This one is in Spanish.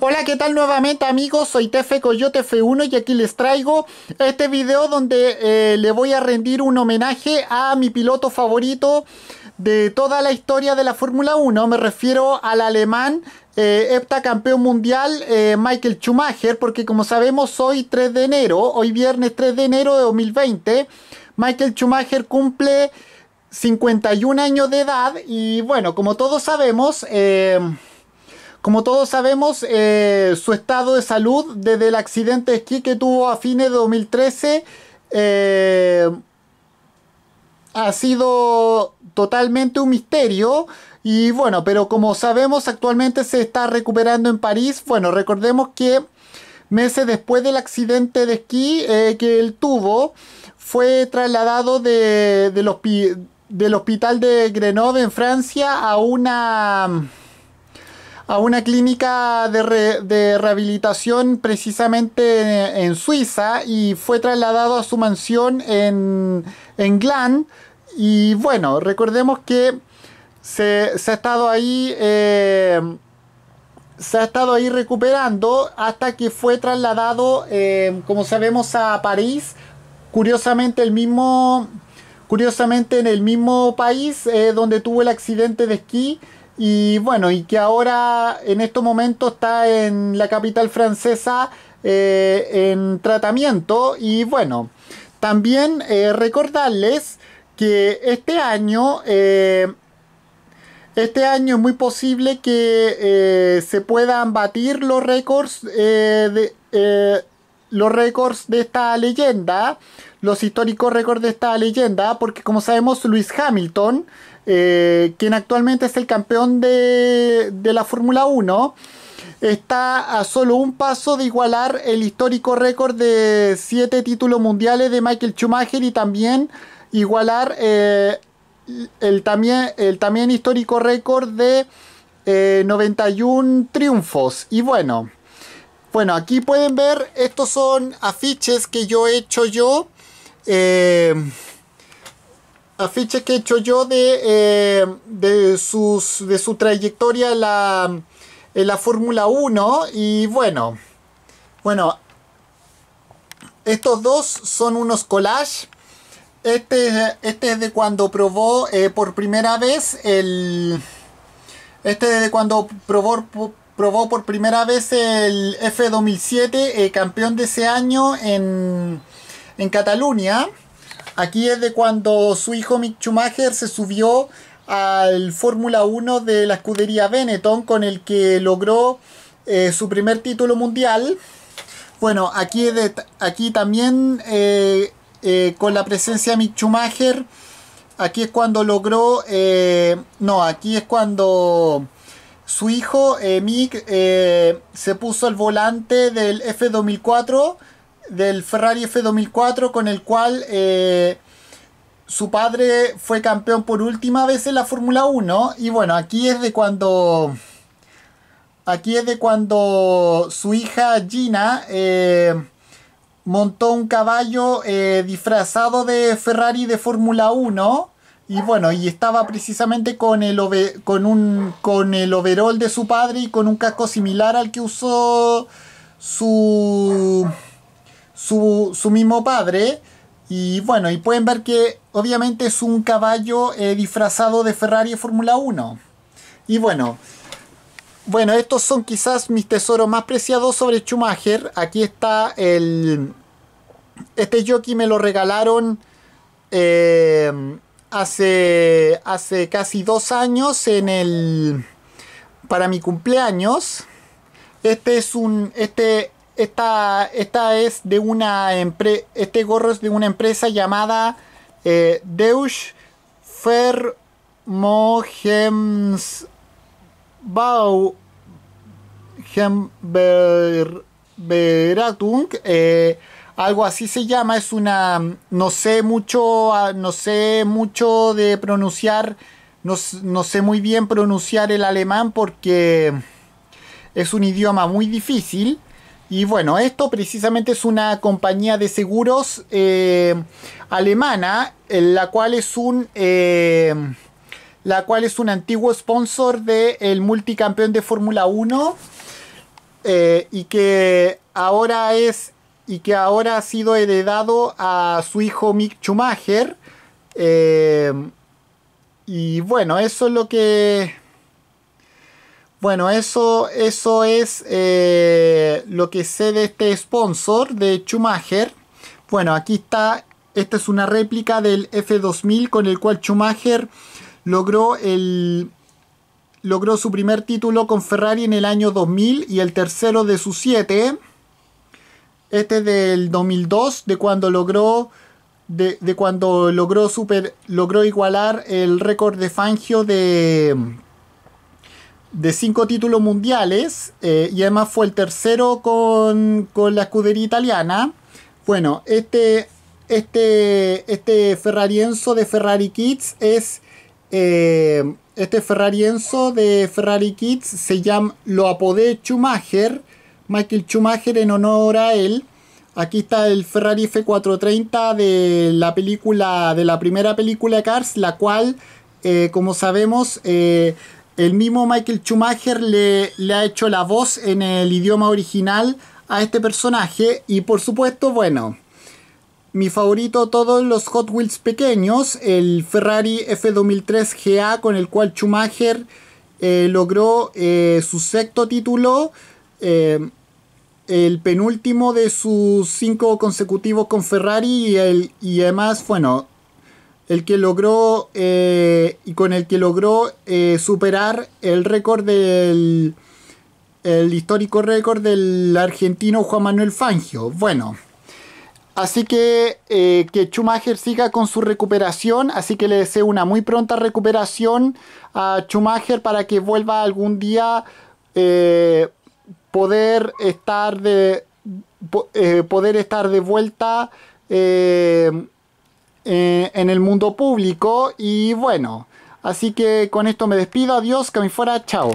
Hola, ¿qué tal nuevamente amigos? Soy Tefe Coyote F1 y aquí les traigo este video donde eh, le voy a rendir un homenaje a mi piloto favorito de toda la historia de la Fórmula 1. Me refiero al alemán eh, heptacampeón mundial eh, Michael Schumacher, porque como sabemos hoy 3 de enero, hoy viernes 3 de enero de 2020, Michael Schumacher cumple 51 años de edad y bueno, como todos sabemos, eh, como todos sabemos, eh, su estado de salud desde el accidente de esquí que tuvo a fines de 2013 eh, ha sido totalmente un misterio. Y bueno, pero como sabemos, actualmente se está recuperando en París. Bueno, recordemos que meses después del accidente de esquí eh, que él tuvo, fue trasladado del hospital de Grenoble en Francia a una a una clínica de, de rehabilitación precisamente en, Suiza y fue trasladado a su mansión en, en Glan. Y bueno, recordemos que se, ha estado ahí... Eh, se ha estado ahí recuperando hasta que fue trasladado, eh, como sabemos, a París. Curiosamente, el mismo, curiosamente en el mismo país eh, donde tuvo el accidente de esquí y bueno, y que ahora en estos momentos está en la capital francesa eh, en tratamiento. Y bueno, también eh, recordarles que este año, eh, este año es muy posible que se puedan batir los récords de los récords de esta leyenda, los históricos récords de esta leyenda, porque como sabemos Luis Hamilton, eh, quien actualmente es el campeón de, de la Fórmula 1, está a solo un paso de igualar el histórico récord de siete títulos mundiales de Michael Schumacher y también igualar eh, el, también, el también histórico récord de 91 eh, triunfos. Y bueno. Bueno, aquí pueden ver, estos son afiches que yo he hecho yo. Eh, afiches que he hecho yo de, eh, de, sus, de su trayectoria en la, Fórmula 1. Y bueno, bueno, estos dos son unos collages. Este, este es de cuando probó eh, por primera vez el... Este es de cuando probó probó por primera vez el F2007, eh, campeón de ese año en, en Cataluña. Aquí es de cuando su hijo Mick Schumacher se subió al Fórmula 1 de la escudería Benetton con el que logró eh, su primer título mundial. Bueno, aquí, de, aquí también eh, con la presencia de Mick Schumacher, aquí es cuando logró, no, aquí es cuando su hijo eh, Mick eh, se puso al volante del F2004, del Ferrari F2004, con el cual eh, su padre fue campeón por última vez en la Fórmula 1. Y bueno, aquí es de cuando. Aquí es de cuando su hija Gina montó un caballo disfrazado de Ferrari de Fórmula 1 y bueno, y estaba precisamente con el, con, un, con el overall de su padre y con un casco similar al que usó su, su, su mismo padre. Y bueno, y pueden ver que obviamente es un caballo eh, disfrazado de Ferrari Fórmula 1. Y bueno, bueno, estos son quizás mis tesoros más preciados sobre Schumacher. Aquí está el... Este jockey me lo regalaron... Eh, hace, hace casi dos años en el, para mi cumpleaños. Este es un, este, esta, esta es de una empresa, este gorro es de una empresa llamada eh, Deutsch Bau Beratung, eh, algo así se llama, es una, no sé mucho, ah, no sé mucho de pronunciar, no, sé muy bien pronunciar el alemán porque es un idioma muy difícil. Y bueno, esto precisamente es una compañía de seguros eh, alemana, la cual es un... Eh, la cual es un antiguo sponsor del el multicampeón de Fórmula 1 eh, y que ahora es y que ahora ha sido heredado a su hijo Mick Schumacher. Eh, y bueno, eso es lo que... Bueno, eso, eso es eh, lo que sé de este sponsor de Schumacher. Bueno, aquí está, esta es una réplica del F2000 con el cual Schumacher logró el, logró su primer título con Ferrari en el año 2000 y el tercero de sus siete. Este es del 2002, de cuando logró de, cuando logró super logró igualar el récord de Fangio de de cinco títulos mundiales eh, y además fue el tercero con, la escudería italiana bueno este este este Ferrarienzo de Ferrari Kids es eh, este Ferrarienzo de Ferrari Kids se llama lo apodé Schumacher Michael Schumacher en honor a él. Aquí está el Ferrari F430 de la película, de la primera película Cars, la cual, eh, como sabemos, eh, el mismo Michael Schumacher le, le, ha hecho la voz en el idioma original a este personaje. Y por supuesto, bueno, mi favorito todos los Hot Wheels pequeños, el Ferrari F2003 GA con el cual Schumacher eh, logró su sexto título. Eh, el penúltimo de sus cinco consecutivos con Ferrari y, el, y además, bueno, el que logró eh, y con el que logró eh, superar el récord del el histórico récord del argentino Juan Manuel Fangio. Bueno, así que que Schumacher siga con su recuperación, así que le deseo una muy pronta recuperación a Schumacher para que vuelva algún día poder estar de, eh, poder estar de vuelta eh, eh, en el mundo público. Y bueno, así que con esto me despido. Adiós, que me fuera, chao.